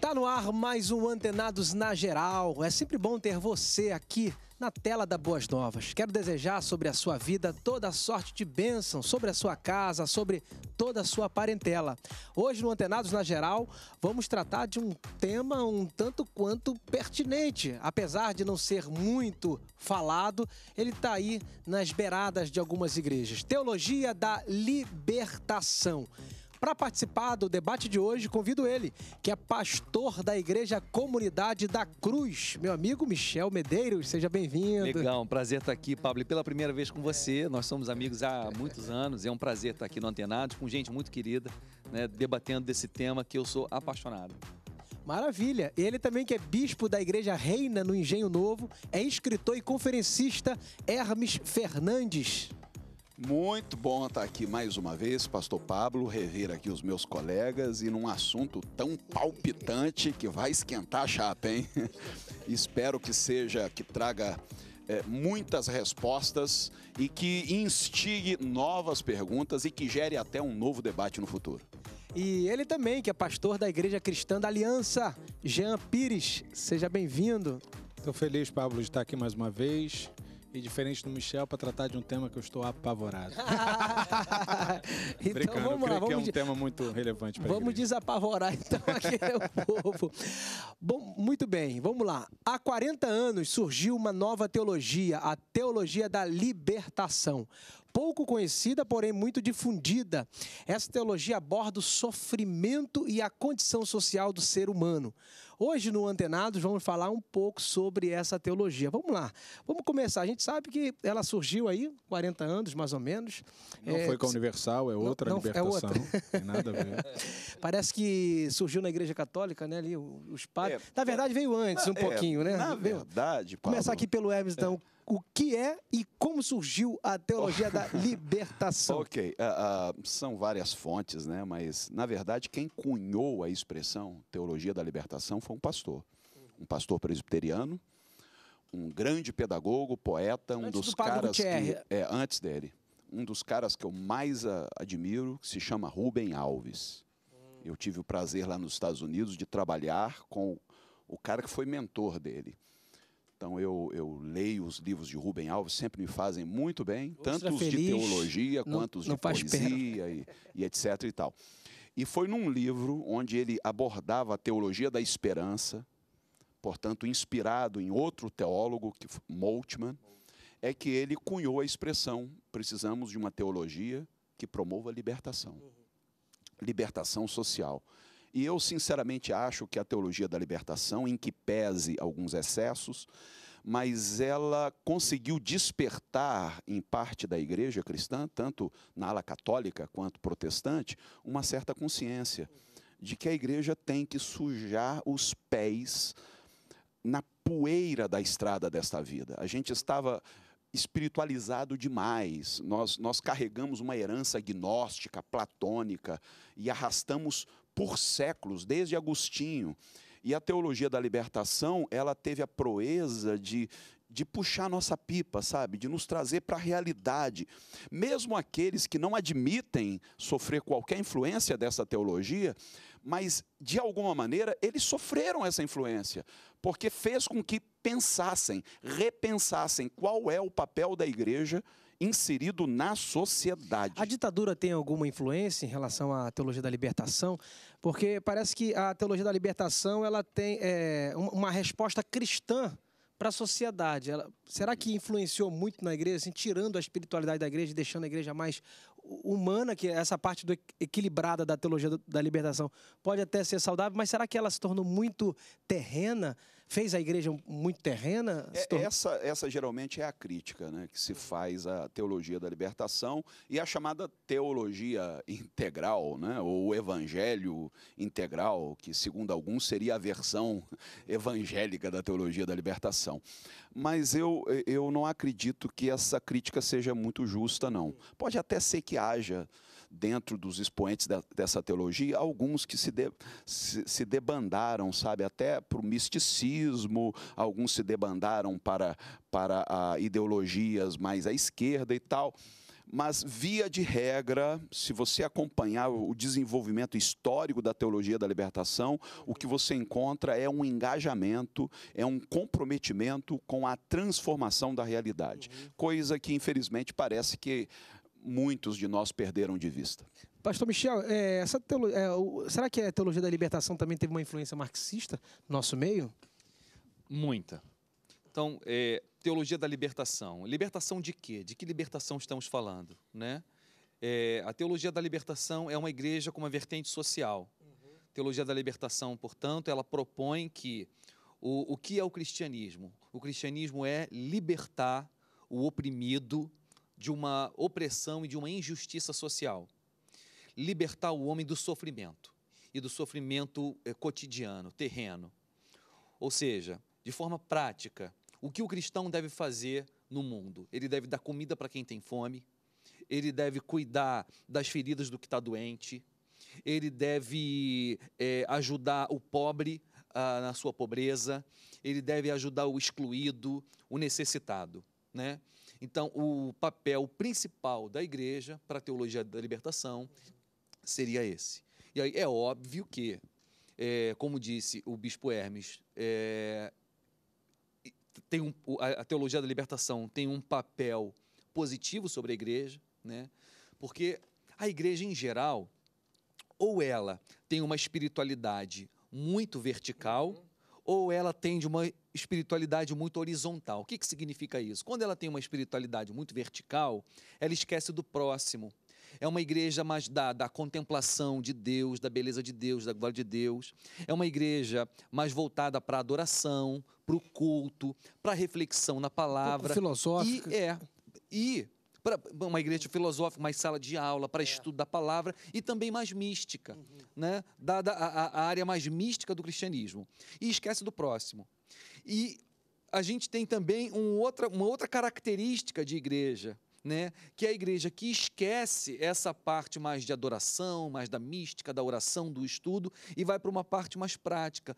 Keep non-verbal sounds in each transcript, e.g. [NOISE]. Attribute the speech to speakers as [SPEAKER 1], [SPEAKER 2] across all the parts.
[SPEAKER 1] Tá no ar mais um Antenados na Geral. É sempre bom ter você aqui na tela da Boas Novas. Quero desejar sobre a sua vida toda sorte de bênção, sobre a sua casa, sobre toda a sua parentela. Hoje no Antenados na Geral, vamos tratar de um tema um tanto quanto pertinente. Apesar de não ser muito falado, ele está aí nas beiradas de algumas igrejas. Teologia da libertação. Para participar do debate de hoje, convido ele, que é pastor da Igreja Comunidade da Cruz, meu amigo Michel Medeiros. Seja bem-vindo. Legal, um prazer estar
[SPEAKER 2] tá aqui, Pablo. E pela primeira vez com você, nós somos amigos há muitos anos. É um prazer estar tá aqui no Antenados, com gente muito querida, né, debatendo desse tema que eu sou apaixonado.
[SPEAKER 1] Maravilha! Ele também que é bispo da Igreja Reina no Engenho Novo, é escritor e conferencista Hermes Fernandes.
[SPEAKER 3] Muito bom estar aqui mais uma vez, Pastor Pablo, rever aqui os meus colegas e num assunto tão palpitante que vai esquentar a chapa, hein? [LAUGHS] Espero que seja, que traga é, muitas respostas e que instigue novas perguntas e que gere até um novo debate no futuro.
[SPEAKER 1] E ele também, que é pastor da Igreja Cristã da Aliança, Jean Pires. Seja bem-vindo. Estou feliz, Pablo, de estar aqui mais uma vez. E
[SPEAKER 4] diferente do Michel, para tratar de um tema que eu estou apavorado. [LAUGHS] então vamos lá, eu vamos que é um tema muito relevante
[SPEAKER 1] para Vamos desapavorar então [LAUGHS] aqui é o povo. Bom, muito bem, vamos lá. Há 40 anos surgiu uma nova teologia, a teologia da libertação. Pouco conhecida, porém muito difundida. Essa teologia aborda o sofrimento e a condição social do ser humano. Hoje no Antenados vamos falar um pouco sobre essa teologia. Vamos lá, vamos começar. A gente sabe que ela surgiu aí, 40 anos mais ou menos. Não é, foi com a Universal, é outra não, é não, libertação. É outra. Tem nada a ver. [LAUGHS] Parece que surgiu na Igreja Católica, né? Ali os padres. É, na verdade é. veio antes um é, pouquinho, né? Na
[SPEAKER 3] verdade, Paulo. Começar
[SPEAKER 1] aqui pelo Hermes, então. É o que é e como surgiu a teologia da [LAUGHS]
[SPEAKER 3] libertação? Ok, uh, uh, são várias fontes, né? Mas na verdade quem cunhou a expressão teologia da libertação foi um pastor, um pastor presbiteriano, um grande pedagogo, poeta, um antes dos do caras que é antes dele, um dos caras que eu mais a, admiro, que se chama Rubem Alves. Eu tive o prazer lá nos Estados Unidos de trabalhar com o cara que foi mentor dele. Então eu, eu leio os livros de Rubem Alves, sempre me fazem muito bem, tá tanto os de teologia não, quanto os de poesia e, e, etc e tal. E foi num livro onde ele abordava a teologia da esperança, portanto inspirado em outro teólogo, que Moltmann, é que ele cunhou a expressão: precisamos de uma teologia que promova a libertação, uhum. libertação social. E eu, sinceramente, acho que a teologia da libertação, em que pese alguns excessos, mas ela conseguiu despertar em parte da igreja cristã, tanto na ala católica quanto protestante, uma certa consciência de que a igreja tem que sujar os pés na poeira da estrada desta vida. A gente estava espiritualizado demais. Nós, nós carregamos uma herança gnóstica, platônica, e arrastamos por séculos, desde Agostinho. E a teologia da libertação, ela teve a proeza de, de puxar nossa pipa, sabe? De nos trazer para a realidade. Mesmo aqueles que não admitem sofrer qualquer influência dessa teologia, mas de alguma maneira eles sofreram essa influência, porque fez com que pensassem, repensassem qual é o papel da igreja inserido na sociedade.
[SPEAKER 1] A ditadura tem alguma influência em relação à teologia da libertação? Porque parece que a teologia da libertação ela tem é, uma resposta cristã para a sociedade. Ela, será que influenciou muito na igreja, assim, tirando a espiritualidade da igreja, e deixando a igreja mais humana, que essa parte do equilibrada da teologia da libertação pode até ser saudável, mas será que ela se tornou muito terrena? fez a igreja muito terrena?
[SPEAKER 3] É, essa, essa geralmente é a crítica né, que se faz à teologia da libertação e a chamada teologia integral, né, ou evangelho integral, que segundo alguns seria a versão evangélica da teologia da libertação. Mas eu, eu não acredito que essa crítica seja muito justa, não. Pode até ser que haja dentro dos expoentes da, dessa teologia, alguns que se, de, se, se debandaram, sabe, até para o misticismo, alguns se debandaram para, para a, ah, ideologias mais à esquerda e tal. Mas, via de regra, se você acompanhar o desenvolvimento histórico da teologia da libertação, o que você encontra é um engajamento, é um comprometimento com a transformação da realidade. Uhum. Coisa que, infelizmente, parece que muitos de nós perderam de vista.
[SPEAKER 1] Pastor Michel, é, teolo... é, o... será que a teologia da libertação também teve uma influência marxista no nosso meio? Muita.
[SPEAKER 2] Então, é, teologia da libertação. Libertação de quê? De que libertação estamos falando? Né? É, a teologia da libertação é uma igreja com uma vertente social. Uhum. Teologia da libertação, portanto, ela propõe que o, o que é o cristianismo? O cristianismo é libertar o oprimido de uma opressão e de uma injustiça social. Libertar o homem do sofrimento e do sofrimento eh, cotidiano, terreno. Ou seja, de forma prática, o que o cristão deve fazer no mundo? Ele deve dar comida para quem tem fome, ele deve cuidar das feridas do que está doente, ele deve eh, ajudar o pobre ah, na sua pobreza, ele deve ajudar o excluído, o necessitado. Né? Então, o papel principal da igreja para a teologia da libertação seria esse. E aí é óbvio que, é, como disse o bispo Hermes, é, tem um, a, a teologia da libertação tem um papel positivo sobre a igreja, né? porque a igreja em geral, ou ela tem uma espiritualidade muito vertical, ou ela tem de uma espiritualidade muito horizontal. O que, que significa isso? Quando ela tem uma espiritualidade muito vertical, ela esquece do próximo. É uma igreja mais da, da contemplação de Deus, da beleza de Deus, da glória de Deus. É uma igreja mais voltada para a adoração, para o culto, para a reflexão na palavra. Um filosófica. E, é, e para uma igreja filosófica, mais sala de aula, para é. estudo da palavra e também mais mística, uhum. né? dada a, a área mais mística do cristianismo. E esquece do próximo. E a gente tem também um outra, uma outra característica de igreja né, que é a igreja que esquece essa parte mais de adoração, mais da mística, da oração, do estudo, e vai para uma parte mais prática,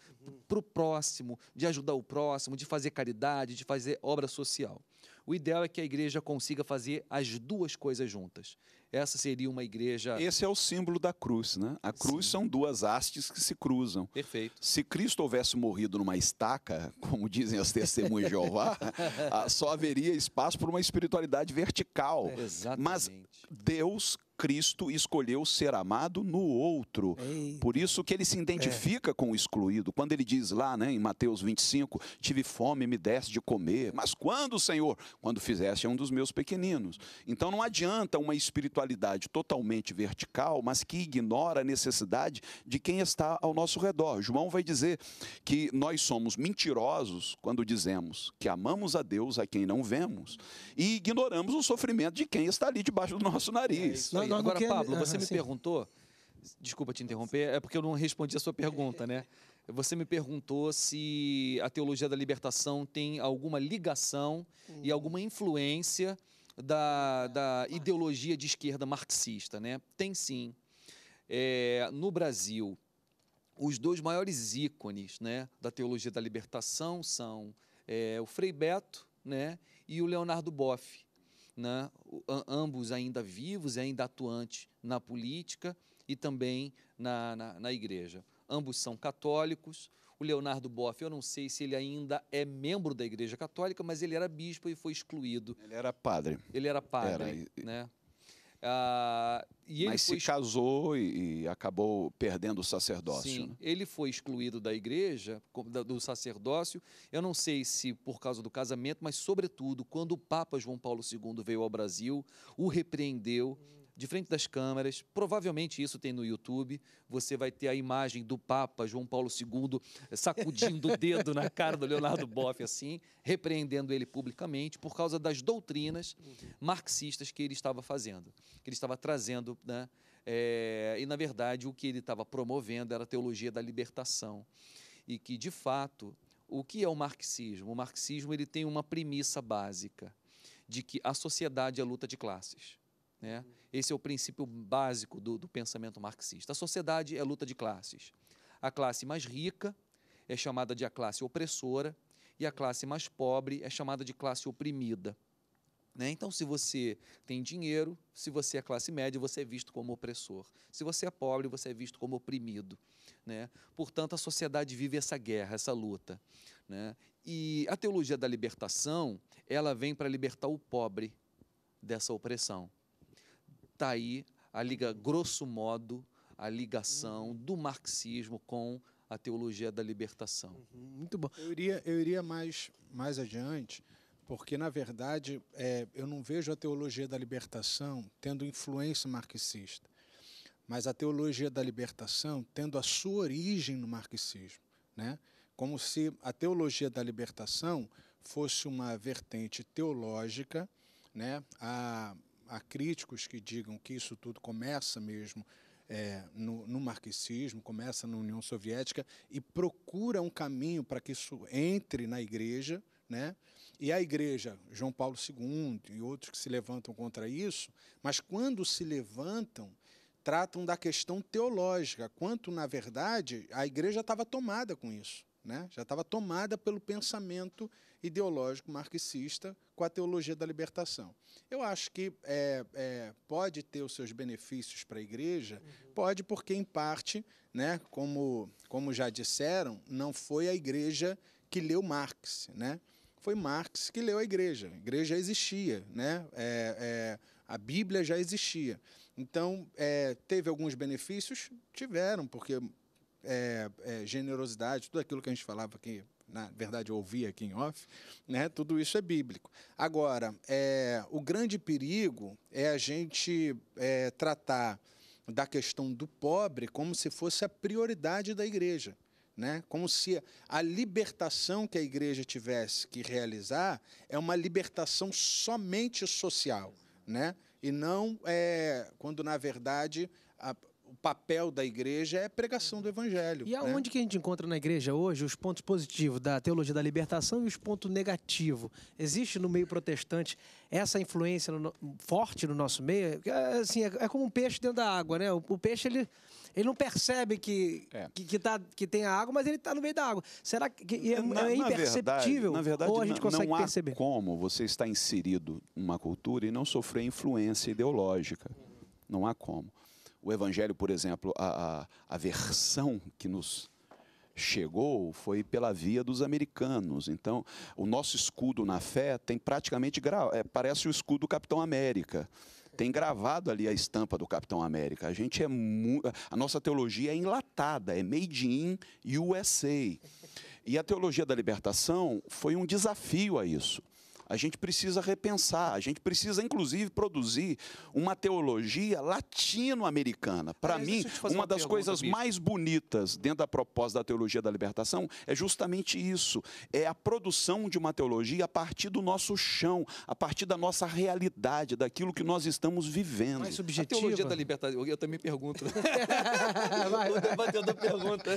[SPEAKER 2] para o próximo, de ajudar o próximo, de fazer caridade, de fazer obra social. O ideal é que a igreja consiga fazer as duas coisas juntas essa seria uma igreja. Esse
[SPEAKER 3] é o símbolo da cruz, né? A cruz Sim. são duas hastes que se cruzam. Perfeito. Se Cristo houvesse morrido numa estaca, como dizem as testemunhas de Jeová, [LAUGHS] ah, só haveria espaço para uma espiritualidade vertical. É, exatamente. Mas Deus Cristo escolheu ser amado no outro. Por isso que ele se identifica é. com o excluído. Quando ele diz lá, né, em Mateus 25, tive fome, me deste de comer. Mas quando, Senhor? Quando fizeste um dos meus pequeninos. Então não adianta uma espiritualidade totalmente vertical, mas que ignora a necessidade de quem está ao nosso redor. João vai dizer que nós somos mentirosos quando dizemos que amamos a Deus a quem não vemos e ignoramos o sofrimento de quem está ali debaixo do nosso nariz. É nós Agora, Pablo, você uhum, me sim.
[SPEAKER 2] perguntou. Desculpa te interromper, é porque eu não respondi a sua pergunta, né? [LAUGHS] Você me perguntou se a teologia da libertação tem alguma ligação hum. e alguma influência da, da ideologia de esquerda marxista, né? Tem sim. É, no Brasil, os dois maiores ícones né, da teologia da libertação são é, o Frei Beto né, e o Leonardo Boff né, ambos ainda vivos e ainda atuantes na política e também na, na, na igreja. Ambos são católicos. O Leonardo Boff, eu não sei se ele ainda é membro da Igreja Católica, mas ele era bispo e foi excluído. Ele era padre. Ele era padre, era, né? Ah, Mas se
[SPEAKER 3] casou e, e, acabou perdendo o sacerdócio. Sim, né?
[SPEAKER 2] ele foi excluído da igreja, do sacerdócio. Eu não sei se por causa do casamento, mas sobretudo quando o Papa João Paulo II veio ao Brasil, o repreendeu de frente das câmeras. Provavelmente isso tem no YouTube. Você vai ter a imagem do Papa João Paulo II sacudindo o dedo na cara do Leonardo Boff, assim, repreendendo ele publicamente por causa das doutrinas marxistas que ele estava fazendo, que ele estava trazendo, né? É, e, na verdade, o que ele estava promovendo era a teologia da libertação. E que, de fato, o que é o marxismo? O marxismo ele tem uma premissa básica de que a sociedade é luta de classes. Né? Esse é o princípio básico do, do pensamento marxista. A sociedade é luta de classes. A classe mais rica é chamada de a classe opressora e a classe mais pobre é chamada de classe oprimida. Né? Então, se você tem dinheiro, se você é classe média, você é visto como opressor. Se você é pobre, você é visto como oprimido. Né? Portanto, a sociedade vive essa guerra, essa luta. Né? E a teologia da libertação, ela vem para libertar o pobre dessa opressão. Está aí a liga, grosso modo, a ligação uhum. do marxismo com a teologia da libertação. Uhum,
[SPEAKER 4] muito bom. Eu iria, eu iria mais, mais adiante, porque, na verdade, é, eu não vejo a teologia da libertação tendo influência marxista, mas a teologia da libertação tendo a sua origem no marxismo. Né? Como se a teologia da libertação fosse uma vertente teológica, né? a, há críticos que digam que isso tudo começa mesmo é, no, no, marxismo, começa na União Soviética e procura um caminho para que isso entre na igreja, né? E a igreja, João Paulo II e outros que se levantam contra isso, mas quando se levantam, tratam da questão teológica, quanto na verdade a igreja estava tomada com isso. Né? Já estava tomada pelo pensamento ideológico marxista com a teologia da libertação. Eu acho que é, é, pode ter os seus benefícios para a igreja, uhum. pode, porque, em parte, né, como, como já disseram, não foi a igreja que leu Marx. Né? Foi Marx que leu a igreja. A igreja existia, né? É, é a Bíblia já existia. Então, é, teve alguns benefícios? Tiveram, porque é, é, generosidade, tudo aquilo que a gente falava aqui, na verdade eu ouvi aqui em off, né, tudo isso é bíblico. Agora, é, o grande perigo é a gente é, tratar da questão do pobre como se fosse a prioridade da igreja. Né? Como se a libertação que a igreja tivesse que realizar é uma libertação somente social, né? E não é, quando na verdade a, o papel da igreja é pregação do evangelho. E né? aonde né?
[SPEAKER 1] que a gente encontra na igreja hoje os pontos positivos da teologia da libertação e os pontos negativos? Existe no meio protestante essa influência no, forte no nosso meio? É, assim, é, é, como um peixe dentro da água, né? O, o peixe, ele, ele não percebe que, é. que, que, tá, que tem a água, mas ele está no meio da água. Será que é, na, é imperceptível? Na verdade, ou a gente consegue não há perceber?
[SPEAKER 3] como você está inserido numa cultura e não sofrer influência ideológica. Não há como o Evangelho, por exemplo, a, a, a versão que nos chegou foi pela via dos americanos. Então, o nosso escudo na fé tem praticamente é, parece o escudo do Capitão América. Tem gravado ali a estampa do Capitão América. A gente é a nossa teologia é enlatada, é made in USA. E a teologia da libertação foi um desafio a isso a gente precisa repensar, a gente precisa, inclusive, produzir uma teologia latino-americana. Para mim, uma, uma, das coisas mais bonitas dentro da proposta da teologia da libertação é justamente isso: é a produção de uma teologia a partir do nosso chão, a partir da nossa realidade, daquilo que nós estamos vivendo. Mais subjetiva. A teologia da
[SPEAKER 2] libertação, eu também pergunto. vai, [LAUGHS] vai. O
[SPEAKER 3] pergunta.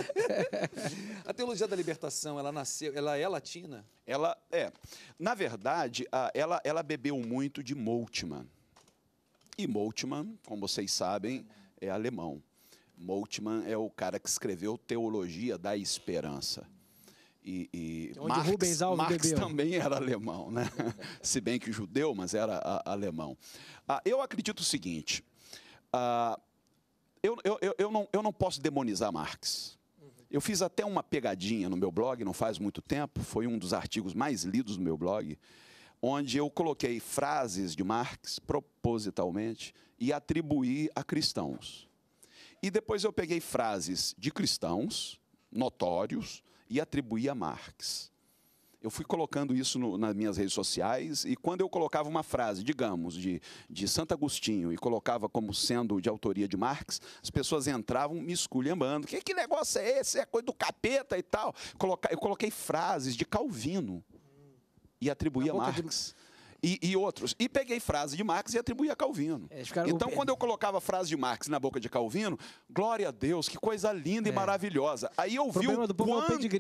[SPEAKER 3] [LAUGHS] a
[SPEAKER 2] teologia da libertação, ela nasceu, ela é latina?
[SPEAKER 3] Ela é. Na verdade, verdade, ela, ela bebeu muito de Moltmann. E Moltmann, como vocês sabem, é alemão. Moltmann é o cara que escreveu Teologia da Esperança. E, e Marx, Marx também era alemão, né? [LAUGHS] Se bem que judeu, mas era a, alemão. Ah, eu acredito o seguinte: ah, eu, eu, eu, não, eu não posso demonizar Marx. Eu fiz até uma pegadinha no meu blog, não faz muito tempo, foi um dos artigos mais lidos do meu blog onde eu coloquei frases de Marx propositalmente e atribuí a cristãos. E depois eu peguei frases de cristãos notórios e atribuí a Marx. Eu fui colocando isso no, nas minhas redes sociais e quando eu colocava uma frase, digamos, de, de Santo Agostinho e colocava como sendo de autoria de Marx, as pessoas entravam me esculhambando. Que, que negócio é esse? É coisa do capeta e tal. Coloca, eu coloquei frases de Calvino e atribuí a Marx. De... E, e, outros. E peguei frase de Marx e atribuí a Calvino. É, então, quando eu colocava frase de Marx na boca de Calvino, glória a Deus, que coisa linda é. e maravilhosa. Aí eu vi o quanto,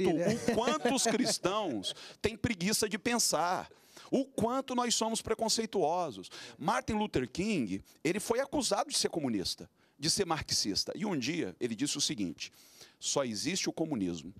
[SPEAKER 3] é o quanto né? os cristãos têm preguiça de pensar. O quanto nós somos preconceituosos. Martin Luther King, ele foi acusado de ser comunista, de ser marxista. E um dia ele disse o seguinte: só existe o comunismo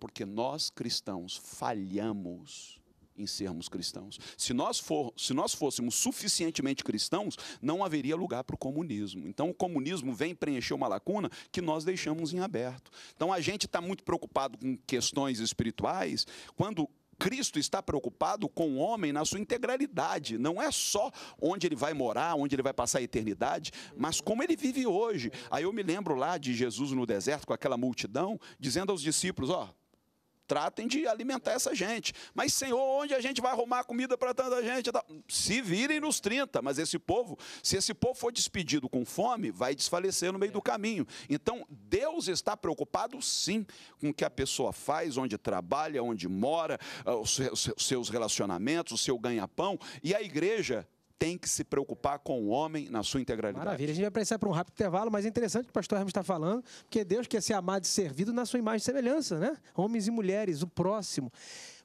[SPEAKER 3] porque nós cristãos falhamos em sermos cristãos. Se nós, for, se nós fôssemos suficientemente cristãos, não haveria lugar para o comunismo. Então, o comunismo vem preencher uma lacuna que nós deixamos em aberto. Então, a gente está muito preocupado com questões espirituais, quando Cristo está preocupado com o homem na sua integralidade, não é só onde ele vai morar, onde ele vai passar a eternidade, mas como ele vive hoje. Aí eu me lembro lá de Jesus no deserto com aquela multidão, dizendo aos discípulos: Ó, oh, Tratem de alimentar essa gente. Mas, Senhor, onde a gente vai arrumar comida para tanta gente? Se virem nos 30, mas esse povo, se esse povo for despedido com fome, vai desfalecer no meio do caminho. Então, Deus está preocupado, sim, com o que a pessoa faz, onde trabalha, onde mora, ah, os seus relacionamentos, o seu ganha-pão. E a igreja tem que se preocupar com o homem na sua integralidade. Maravilha.
[SPEAKER 1] A gente vai precisar para um rápido intervalo, mas é interessante o que o pastor Hermes está falando, porque Deus quer ser amado e servido na sua imagem e semelhança, né? Homens e mulheres, o próximo.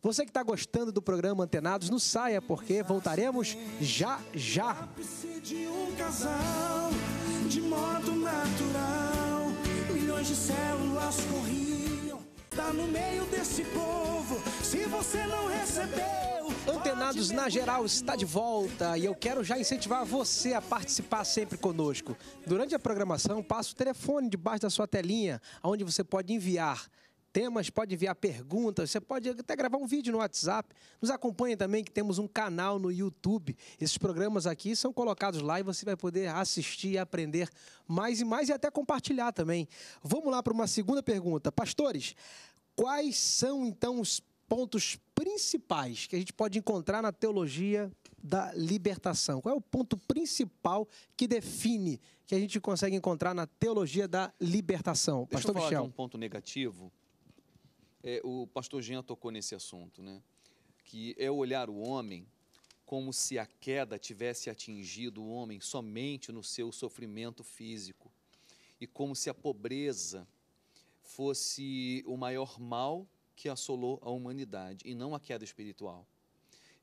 [SPEAKER 1] Você que está gostando do programa Antenados, não saia, porque voltaremos já, já. Ah, de um casal, de modo natural, milhões de células corridas tá no meio desse povo. Se você não recebeu. Antenados na geral está de volta e eu quero já incentivar você a participar sempre conosco. Durante a programação, passa o telefone debaixo da sua telinha, onde você pode enviar temas, pode enviar perguntas, você pode até gravar um vídeo no WhatsApp. Nos acompanhe também, que temos um canal no YouTube. Esses programas aqui são colocados lá e você vai poder assistir e aprender mais e mais e até compartilhar também. Vamos lá para uma segunda pergunta. Pastores, quais são então os pontos principais que a gente pode encontrar na teologia da libertação? Qual é o ponto principal que define que a gente consegue encontrar na teologia da libertação? Deixa Pastor eu falar Michel. de um
[SPEAKER 2] ponto negativo é, o pastor Jean tocou nesse assunto, né? que é olhar o homem como se a queda tivesse atingido o homem somente no seu sofrimento físico e como se a pobreza fosse o maior mal que assolou a humanidade e não a queda espiritual.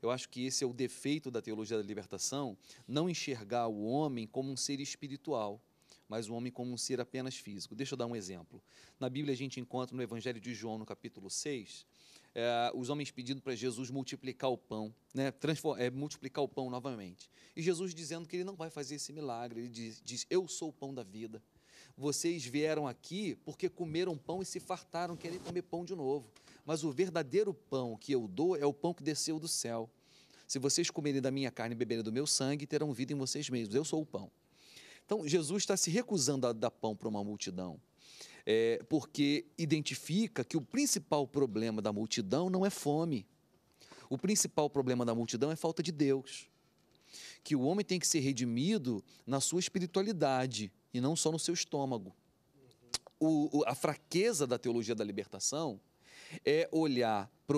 [SPEAKER 2] Eu acho que esse é o defeito da teologia da libertação, não enxergar o homem como um ser espiritual mas o homem como um ser apenas físico. Deixa eu dar um exemplo. Na Bíblia a gente encontra no Evangelho de João, no capítulo 6, é, os homens pedindo para Jesus multiplicar o pão, né, é, multiplicar o pão novamente. E Jesus dizendo que ele não vai fazer esse milagre, ele diz, diz: Eu sou o pão da vida. Vocês vieram aqui porque comeram pão e se fartaram, querem comer pão de novo. Mas o verdadeiro pão que eu dou é o pão que desceu do céu. Se vocês comerem da minha carne e beberem do meu sangue, terão vida em vocês mesmos. Eu sou o pão. Então, Jesus está se recusando a dar pão para uma multidão, é, porque identifica que o principal problema da multidão não é fome. O principal problema da multidão é falta de Deus. Que o homem tem que ser redimido na sua espiritualidade e não só no seu estômago. O, o, a fraqueza da teologia da libertação é olhar para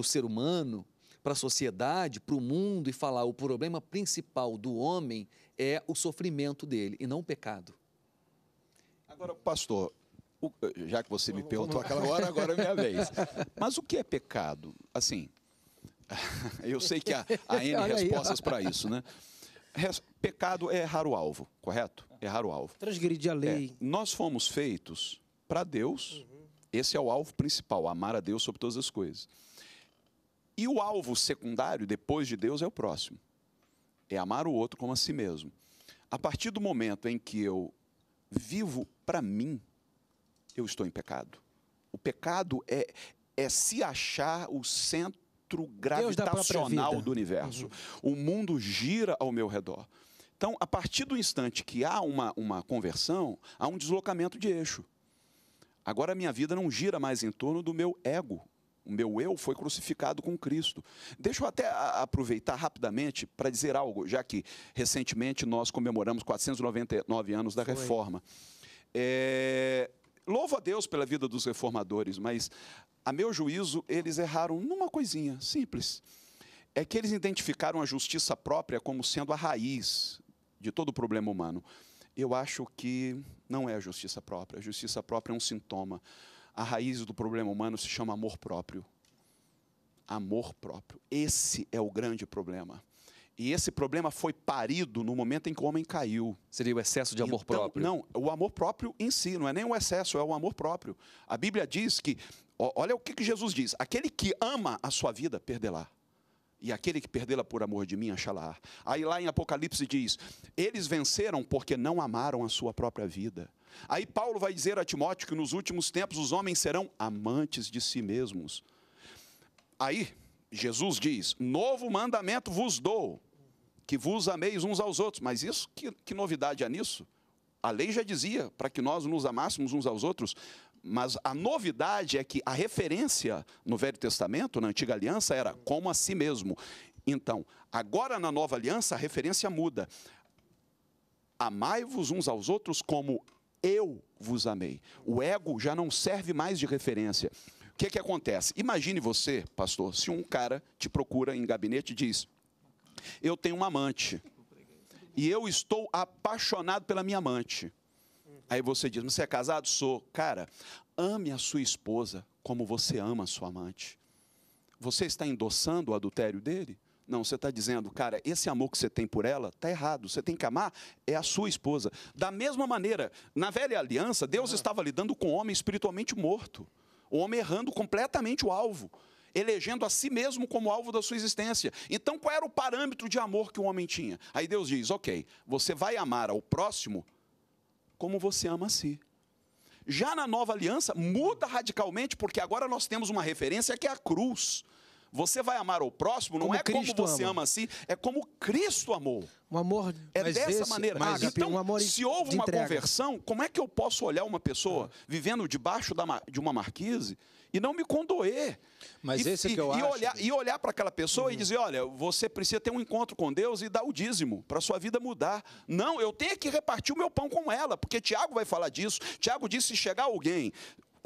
[SPEAKER 2] o ser humano para a sociedade, para o mundo e falar o problema principal do homem é o sofrimento dele e não o pecado.
[SPEAKER 3] Agora, pastor, o, eh, já que você me perguntou aquela hora, agora é minha [LAUGHS] vez. Mas o que é pecado? Assim, [LAUGHS] eu sei que há, há [LAUGHS] N Olha respostas para isso, né? Res, pecado é errar o alvo, correto? Errar o alvo. Transgredir a lei. É, nós fomos feitos para Deus. Uhum. Esse é o alvo principal, amar a Deus sobre todas as coisas. E o alvo secundário, depois de Deus, é o próximo. É amar o outro como a si mesmo. A partir do momento em que eu vivo para mim, eu estou em pecado. O pecado é, é se achar o centro gravitacional do universo. Uhum. O mundo gira ao meu redor. Então, a partir do instante que há uma, uma conversão, há um deslocamento de eixo. Agora a minha vida não gira mais em torno do meu ego, o meu eu foi crucificado com Cristo. Deixa eu até aproveitar rapidamente para dizer algo, já que recentemente nós comemoramos 499 anos da foi. reforma. É, louvo a Deus pela vida dos reformadores, mas, a meu juízo, eles erraram numa coisinha simples. É que eles identificaram a justiça própria como sendo a raiz de todo o problema humano. Eu acho que não é a justiça própria. A justiça própria é um sintoma a raiz do problema humano se chama amor próprio. Amor próprio. Esse é o grande problema. E esse problema foi parido no momento em que o homem caiu. Seria o excesso de amor então, próprio? Não, o amor próprio em si, não é nem o excesso, é o amor próprio. A Bíblia diz que, olha o que, que Jesus diz: aquele que ama a sua vida, perde-la E aquele que perdê-la por amor de mim, achará. Aí lá em Apocalipse diz: eles venceram porque não amaram a sua própria vida. Aí Paulo vai dizer a Timóteo que nos últimos tempos os homens serão amantes de si mesmos. Aí Jesus diz: Novo mandamento vos dou, que vos ameis uns aos outros. Mas isso, que, que novidade há nisso? A lei já dizia para que nós nos amássemos uns aos outros, mas a novidade é que a referência no Velho Testamento, na Antiga Aliança, era como a si mesmo. Então, agora na Nova Aliança, a referência muda. Amai-vos uns aos outros como eu vos amei. O ego já não serve mais de referência. O que, é que acontece? Imagine você, pastor, se um cara te procura em gabinete e diz: Eu tenho uma amante e eu estou apaixonado pela minha amante. Aí você diz: Mas você é casado? Sou. Cara, ame a sua esposa como você ama a sua amante. Você está endossando o adultério dele? Não, você está dizendo, cara, esse amor que você tem por ela está errado. Você tem que amar é a sua esposa. Da mesma maneira, na velha aliança, Deus ah. estava lidando com o homem espiritualmente morto. O homem errando completamente o alvo elegendo a si mesmo como alvo da sua existência. Então, qual era o parâmetro de amor que o homem tinha? Aí Deus diz: ok, você vai amar ao próximo como você ama a si. Já na nova aliança, muda radicalmente, porque agora nós temos uma referência que é a cruz. Você vai amar o próximo, não como é Cristo como você ama. ama assim, é como Cristo amou. Um amor É dessa esse, maneira. Mas, ah, então, um amor se houve uma entrega. conversão, como é que eu posso olhar uma pessoa ah. vivendo debaixo da, de uma marquise e não me condoer?
[SPEAKER 4] Mas e, esse é que eu e,
[SPEAKER 3] acho. Olhar, e olhar para aquela pessoa uhum. e dizer: olha, você precisa ter um encontro com Deus e dar o dízimo para sua vida mudar. Não, eu tenho que repartir o meu pão com ela, porque Tiago vai falar disso. Tiago disse: se chegar alguém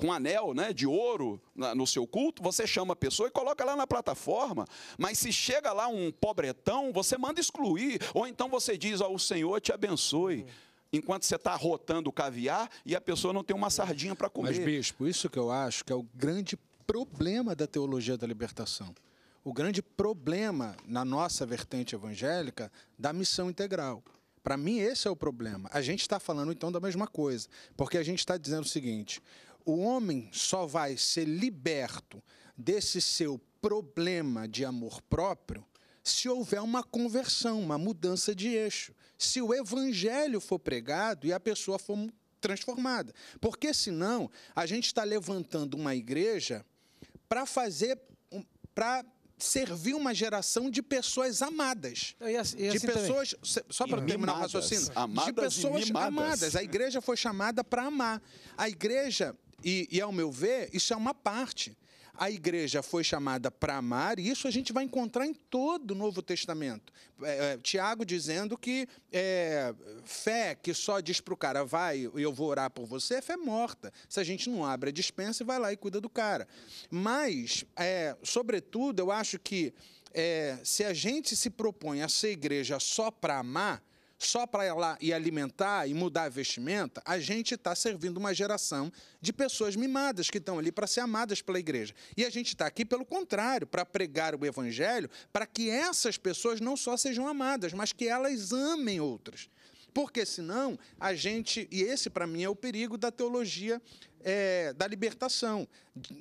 [SPEAKER 3] com um anel né, de ouro na, no seu culto, você chama a pessoa e coloca lá na plataforma. Mas se chega lá um pobretão, você manda excluir. Ou então você diz: ó, o Senhor te abençoe. Hum. Enquanto você está rotando o caviar e a pessoa não tem uma hum. sardinha para comer. Mas, bispo,
[SPEAKER 4] isso que eu acho que é o grande problema da teologia da libertação. O grande problema na nossa vertente evangélica da missão integral. Para mim, esse é o problema. A gente está falando então da mesma coisa, porque a gente está dizendo o seguinte: o homem só vai ser liberto desse seu problema de amor próprio se houver uma conversão, uma mudança de eixo. Se o evangelho for pregado e a pessoa for transformada. Porque senão a gente está levantando uma igreja para fazer. para servir uma geração de pessoas amadas.
[SPEAKER 1] E assim, e assim de pessoas. Também. Só para terminar o raciocínio. Amadas de pessoas amadas. A igreja
[SPEAKER 4] foi chamada para amar. A igreja e, e, ao meu ver, isso é uma parte. A igreja foi chamada para amar, e isso a gente vai encontrar em todo o Novo Testamento. É, é, Tiago dizendo que é, fé que só diz para o cara, vai e eu vou orar por você, é fé morta. Se a gente não abre a dispensa e vai lá e cuida do cara. Mas, é, sobretudo, eu acho que é, se a gente se propõe a ser igreja só para amar, só para ir lá e alimentar e mudar a vestimenta, a gente está servindo uma geração de pessoas mimadas que estão ali para ser amadas pela igreja. E a gente está aqui, pelo contrário, para pregar o evangelho, para que essas pessoas não só sejam amadas, mas que elas amem outras. Porque senão a gente, e esse para mim é o perigo da teologia é, da libertação,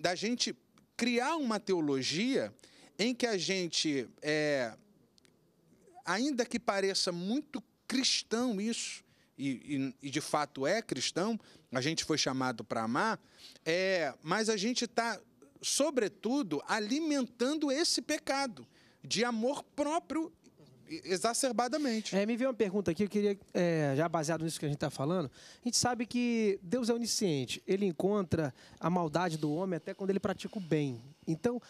[SPEAKER 4] da gente criar uma teologia em que a gente, é, ainda que pareça muito cristão isso, e, e, e de fato é cristão, a gente foi chamado para amar, é, mas a gente está, sobretudo,
[SPEAKER 1] alimentando esse pecado de amor próprio exacerbadamente. É, me veio uma pergunta aqui, eu queria, é, já baseado nisso que a gente está falando, a gente sabe que Deus é onisciente, ele encontra a maldade do homem até quando ele pratica o bem. Então,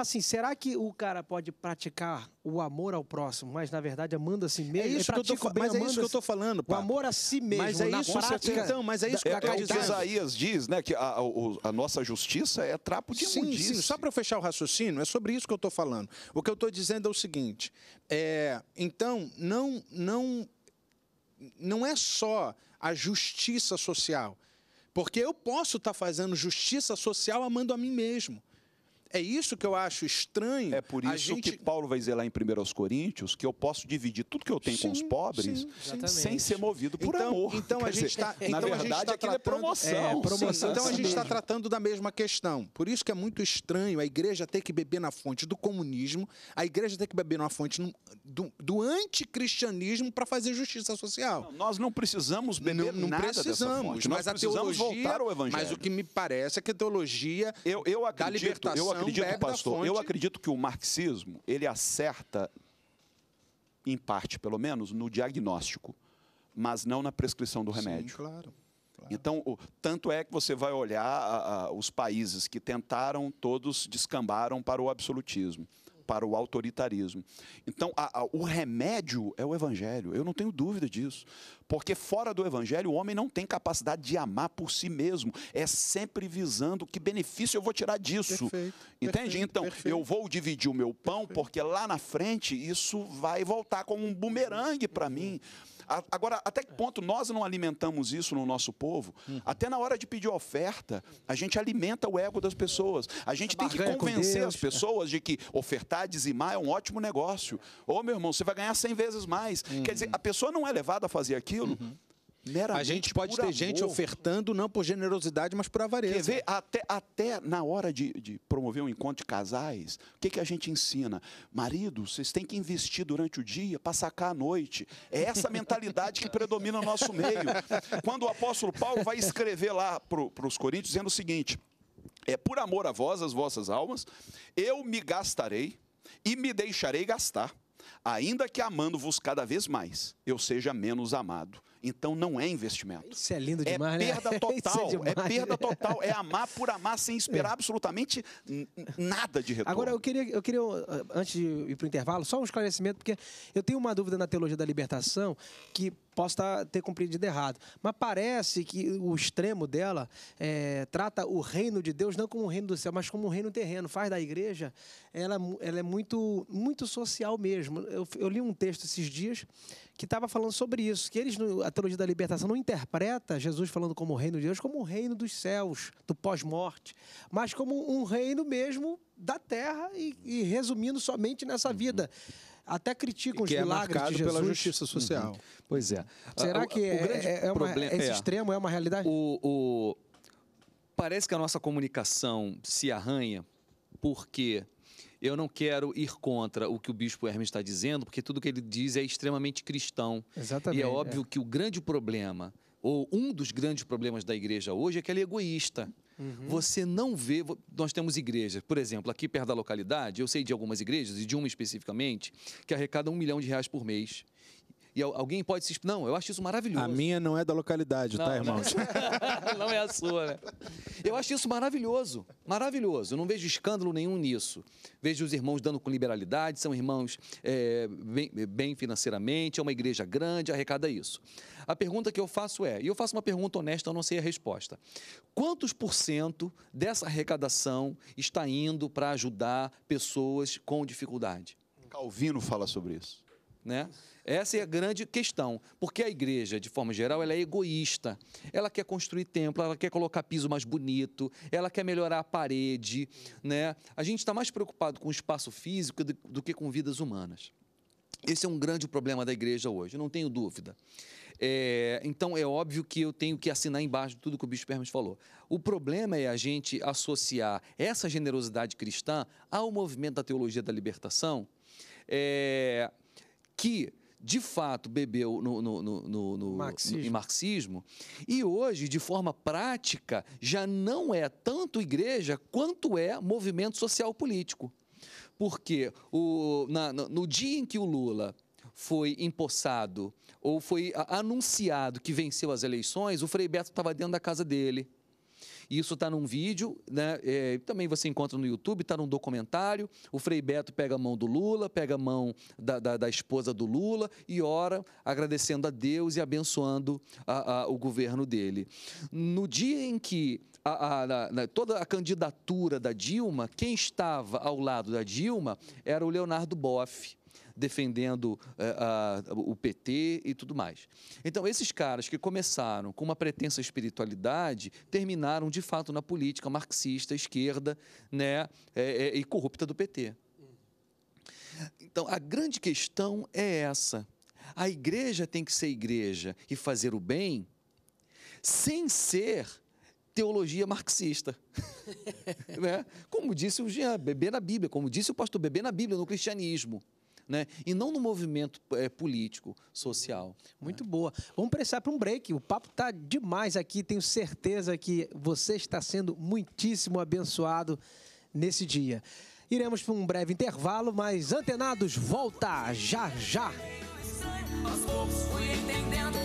[SPEAKER 1] Assim, será que o cara pode praticar o amor ao próximo, mas na verdade amando a si é mesmo? É isso que eu tô, mas é isso que eu estou falando. O amor a si mesmo. Mas é isso, prática, então, mas é isso da, é que, é que
[SPEAKER 4] Isaías
[SPEAKER 3] diz, né? Que a, a, a, nossa justiça é trapo
[SPEAKER 4] de sim, Sim, só para fechar o raciocínio, é sobre isso que eu estou falando. O que eu estou dizendo é o seguinte: é, então, não, não, não é só a justiça social. Porque eu posso estar tá fazendo justiça social amando a mim mesmo. É isso que eu acho estranho. É por isso gente...
[SPEAKER 3] que Paulo vai dizer lá em 1 Coríntios que eu posso dividir tudo que eu tenho sim, com os pobres sim, sim. sem ser movido por então, amor. Então Quer a gente está. Então na verdade, aqui aquilo é promoção.
[SPEAKER 4] É, promoção então a gente está é é, é então tá tratando da mesma questão. Por isso que é muito estranho a igreja ter que beber na fonte do comunismo, a igreja ter que beber na fonte do, do anticristianismo para fazer justiça social. Não, nós não precisamos beber não, não nada precisamos, fonte. Nós mas precisamos a teologia, voltar ao evangelho. Mas o que me parece é que a teologia eu, eu acredito, da libertação eu acredito acredito, pastor, eu
[SPEAKER 3] acredito que o marxismo, ele acerta, em parte pelo menos, no diagnóstico, mas não na prescrição do remédio. Sim, claro. Claro. Então, o, tanto é que você vai olhar a, a, os países que tentaram, todos descambaram para o absolutismo para o autoritarismo. Então, a, a, o remédio é o evangelho, eu não tenho dúvida disso. Porque fora do evangelho, o homem não tem capacidade de amar por si mesmo. É sempre visando que benefício eu vou tirar disso. Perfeito, Entende? Perfeito, então, perfeito. eu vou dividir o meu pão, porque lá na frente isso vai voltar como um bumerangue para mim. Agora, até que ponto nós não alimentamos isso no nosso povo? Uhum. Até na hora de pedir oferta, a gente alimenta o ego das pessoas. A gente tem que convencer as pessoas de que ofertar, dizimar é um ótimo negócio. Ô, oh, meu irmão, você vai ganhar 100 vezes mais. Uhum. Quer dizer, a pessoa não é levada a fazer aquilo. Uhum a gente pode ter amor. gente ofertando não por generosidade, mas por avareza. Quer ver? Até, até na hora de, de promover um encontro de casais, o que, que a gente ensina? Marido, vocês têm que investir durante o dia para sacar à noite. É essa mentalidade que predomina no nosso meio. Quando o apóstolo Paulo vai escrever lá para os coríntios, dizendo o seguinte, é por amor a vós, as vossas almas, eu me gastarei e me deixarei gastar, ainda que amando-vos cada vez mais, eu seja menos amado. Então não é investimento.
[SPEAKER 1] Isso é lindo é demais, né? [LAUGHS] é Perda né? total, é, é, perda total, é
[SPEAKER 3] amar por amar sem esperar é.
[SPEAKER 1] absolutamente nada de retorno. Agora eu queria, eu queria uh, uh, antes de ir para o intervalo, só um esclarecimento porque eu tenho uma dúvida na teologia da libertação que posso tá, ter compreendido errado, mas parece que o extremo dela é, trata o reino de Deus não como o reino do céu, mas como um reino terreno. Faz da igreja, ela, é ela é muito, muito social mesmo. Eu, eu li um texto esses dias que estava falando sobre isso, que eles, a teologia da libertação, não interpreta Jesus falando como o reino de Deus como um reino dos céus, do pós-morte, mas como um reino mesmo da terra e, e resumindo somente nessa uhum. vida. Até criticam os que é milagres é de Jesus. pela justiça social. Uhum. Pois é. Será ah, que o, o é, é, é uma, esse é, extremo é uma realidade? o,
[SPEAKER 2] parece que a nossa comunicação se arranha porque eu não quero ir contra o que o bispo Hermes está dizendo, porque tudo que ele diz é extremamente cristão. Exatamente. E é, é. óbvio é. que o grande problema, ou um dos grandes problemas da igreja hoje, é que ela é egoísta. Uhum. Você não vê. Nós temos igrejas, por exemplo, aqui perto da localidade, eu sei de algumas igrejas, e de uma especificamente, que arrecada um milhão de reais por mês e alguém pode se. Não, eu acho isso maravilhoso. A minha não é da localidade, tá, não, tá, irmão? Não, é. [LAUGHS] não é a sua, né? Eu acho isso maravilhoso. Maravilhoso. Eu não vejo escândalo nenhum nisso. Vejo os irmãos dando com liberalidade, são irmãos é, bem, bem financeiramente, é uma igreja grande, arrecada isso. A pergunta que eu faço é, e eu faço uma pergunta honesta, eu não sei a resposta. Quantos por cento dessa arrecadação está indo para ajudar pessoas com dificuldade? Calvino fala sobre isso. Né? Essa é a grande questão, porque a igreja, de forma geral, ela é egoísta. Ela quer construir templo, ela quer colocar piso mais bonito, ela quer melhorar a parede. Né? A gente está mais preocupado com o espaço físico do, que com vidas humanas. Esse é um grande problema da igreja hoje, não tenho dúvida. É, então é óbvio que eu tenho que assinar embaixo tudo que o Bispo Hermes falou. O problema é a gente associar essa generosidade cristã ao movimento da teologia da libertação. É, que de fato bebeu no, no, no, no marxismo. em marxismo e hoje, de forma prática, já não é tanto igreja quanto é movimento social político. Porque o, na, no dia em que o Lula foi empossado ou foi anunciado que venceu as eleições, o Frei Beto estava dentro da casa dele isso está num vídeo, né? É, também você encontra no YouTube, está num documentário. O Frei Beto pega a mão do Lula, pega a mão da, da, da esposa do Lula e ora agradecendo a Deus e abençoando a, a, o governo dele. No dia em que a, toda a candidatura da Dilma, quem estava ao lado da Dilma era o Leonardo Boff defendendo uh, uh, o PT e tudo mais. Então, esses caras que começaram com uma pretensa espiritualidade terminaram, de fato, na política marxista, esquerda né, é, é, e corrupta do PT. Então, a grande questão é essa. A igreja tem que ser igreja e fazer o bem sem ser teologia marxista. [LAUGHS] né? Como disse o Jean, beber na Bíblia, como disse o pastor, beber na Bíblia, no cristianismo né? e não no movimento é, político,
[SPEAKER 1] social. Muito né? boa. Vamos precisar para um break. O papo está demais aqui. Tenho certeza que você está sendo muitíssimo abençoado nesse dia. Iremos para um breve intervalo, mas Antenados volta já já.
[SPEAKER 2] Aos fui entendendo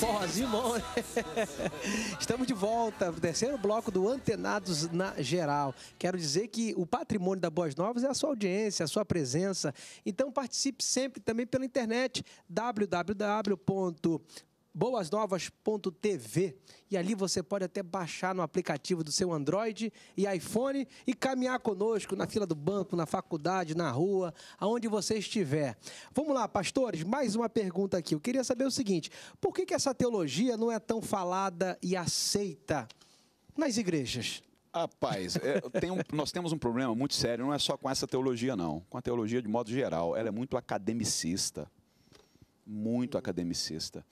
[SPEAKER 1] Forrozinho bom, né? Estamos de volta, terceiro bloco do Antenados na Geral. Quero dizer que o patrimônio da Boas Novas é a sua audiência, a sua presença. Então participe sempre também pela internet www boasnovas.tv e ali você pode até baixar no aplicativo do seu Android e iPhone e caminhar conosco na fila do banco, na faculdade, na rua, aonde você estiver. Vamos lá, pastores, mais uma pergunta aqui. Eu queria saber o seguinte: por que, que essa teologia não é tão falada e aceita nas igrejas?
[SPEAKER 3] Rapaz, é, tem um, nós temos um problema muito sério, não é só com essa teologia, não. Com a teologia de modo geral, ela é muito academicista. Muito academicista.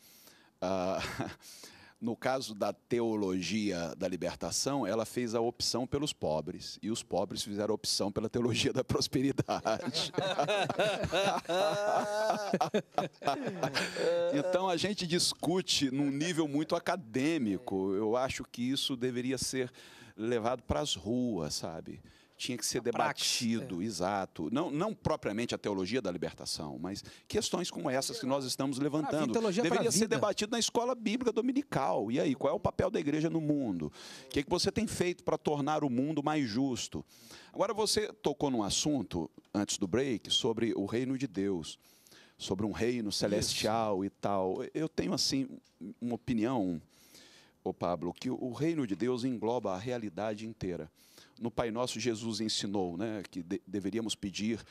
[SPEAKER 3] Ah, [LAUGHS] no caso da teologia da libertação, ela fez a opção pelos pobres. E os pobres fizeram a opção pela teologia da prosperidade.
[SPEAKER 1] [LAUGHS]
[SPEAKER 3] então a gente discute num nível muito acadêmico. Eu acho que isso deveria ser levado para as ruas, sabe? tinha que ser a debatido, é. exato. Não, não propriamente a teologia da libertação, mas questões como essas que nós estamos levantando. Deveria ser debatido na escola bíblica dominical. E aí, qual é o papel da igreja no mundo? O que, é que você tem feito para tornar o mundo mais justo? Agora, você tocou num assunto, antes do break, sobre o reino de Deus, sobre um reino celestial Isso. e tal. Eu tenho, assim, uma opinião, ô Pablo, que o reino de Deus engloba a realidade inteira no Pai Nosso Jesus ensinou, né, que de deveríamos pedir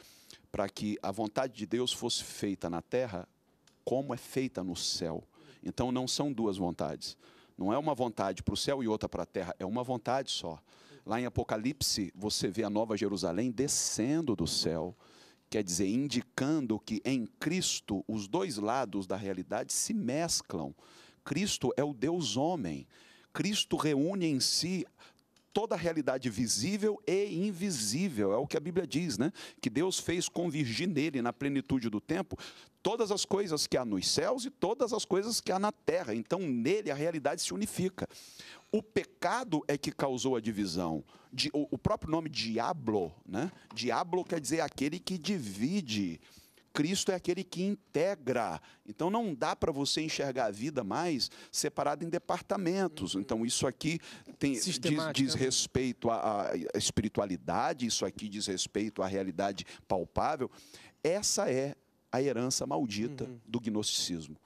[SPEAKER 3] para que a vontade de Deus fosse feita na terra como é feita no céu. Então não são duas vontades. Não é uma vontade para o céu e outra para a terra, é uma vontade só. Lá em Apocalipse, você vê a Nova Jerusalém descendo do céu, quer dizer, indicando que em Cristo os dois lados da realidade se mesclam. Cristo é o Deus homem. Cristo reúne em si toda a realidade visível e invisível. É o que a Bíblia diz, né? Que Deus fez convergir nele, na plenitude do tempo, todas as coisas que há nos céus e todas as coisas que há na terra. Então, nele a realidade se unifica. O pecado é que causou a divisão. o, próprio nome diablo, né? Diablo quer dizer aquele que divide Cristo é aquele que integra. Então não dá para você enxergar a vida mais separada em departamentos. Uhum. Então isso aqui tem, diz, diz, né? respeito à, à espiritualidade, isso aqui diz respeito à realidade palpável. Essa é a herança maldita uhum. do gnosticismo.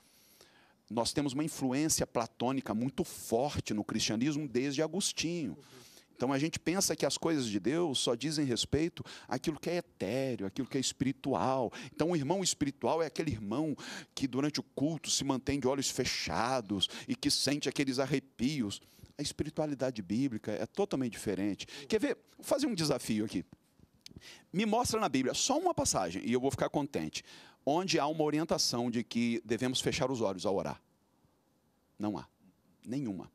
[SPEAKER 3] Nós temos uma influência platônica muito forte no cristianismo desde Agostinho. Uhum então a gente pensa que as coisas de Deus só dizem respeito àquilo que é etéreo, àquilo que é espiritual. Então o irmão espiritual é aquele irmão que durante o culto se mantém de olhos fechados e que sente aqueles arrepios. A espiritualidade bíblica é totalmente diferente. Quer ver? Vou fazer um desafio aqui. Me mostra na Bíblia só uma passagem e eu vou ficar contente, onde há uma orientação de que devemos fechar os olhos ao orar. Não há nenhuma.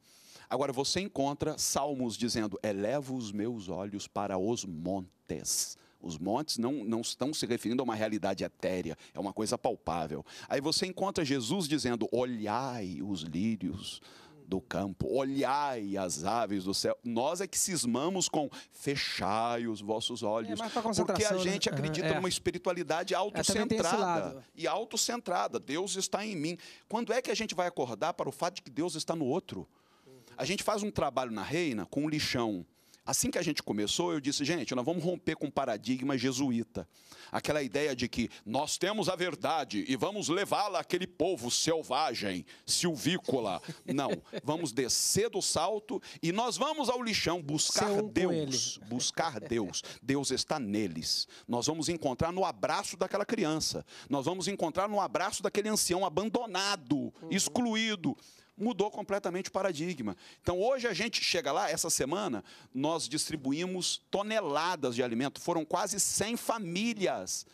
[SPEAKER 3] Agora você encontra salmos dizendo: eleva os meus olhos para os montes. Os montes não, não estão se referindo a uma realidade etérea, é uma coisa palpável. Aí você encontra Jesus dizendo: olhai os lírios do campo, olhai as aves do céu. Nós é que cismamos com fechai os vossos olhos. É, porque a né? gente né? acredita é, é. numa espiritualidade é, autocentrada. centrada e autocentrada. Deus está em mim. Quando é que a gente vai acordar para o fato de que Deus está no outro? A gente faz um trabalho na Reina com um lixão. Assim que a gente começou, eu disse, gente, nós vamos romper com o paradigma jesuíta. Aquela ideia de que nós temos a verdade e vamos levá-la àquele povo selvagem, silvícola. Não, vamos descer do salto e nós vamos ao lixão buscar Deus. Buscar Deus. Deus está neles. Nós vamos encontrar no abraço daquela criança. Nós vamos encontrar no abraço daquele ancião abandonado, uhum. excluído mudou completamente o paradigma. Então, hoje a gente chega lá, essa semana, nós distribuímos toneladas de alimento, foram quase 100 famílias